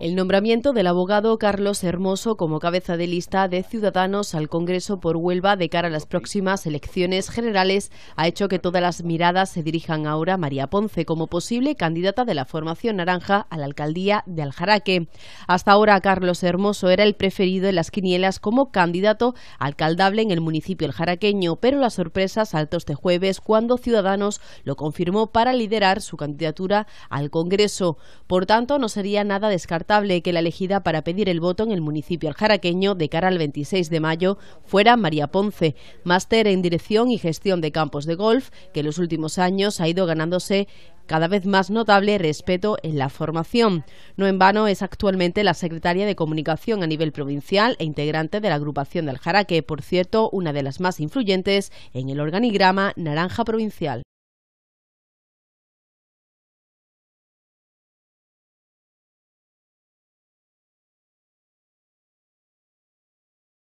El nombramiento del abogado Carlos Hermoso como cabeza de lista de Ciudadanos al Congreso por Huelva de cara a las próximas elecciones generales ha hecho que todas las miradas se dirijan ahora a María Ponce como posible candidata de la formación naranja a la alcaldía de Aljaraque. Hasta ahora Carlos Hermoso era el preferido de las quinielas como candidato alcaldable en el municipio aljaraqueño, pero las sorpresas saltó este jueves cuando Ciudadanos lo confirmó para liderar su candidatura al Congreso. Por tanto, no sería nada de descartable que la elegida para pedir el voto en el municipio aljaraqueño de cara al 26 de mayo fuera María Ponce, máster en dirección y gestión de campos de golf, que en los últimos años ha ido ganándose cada vez más notable respeto en la formación. No en vano es actualmente la secretaria de Comunicación a nivel provincial e integrante de la agrupación del Jaraque, por cierto, una de las más influyentes en el organigrama Naranja Provincial.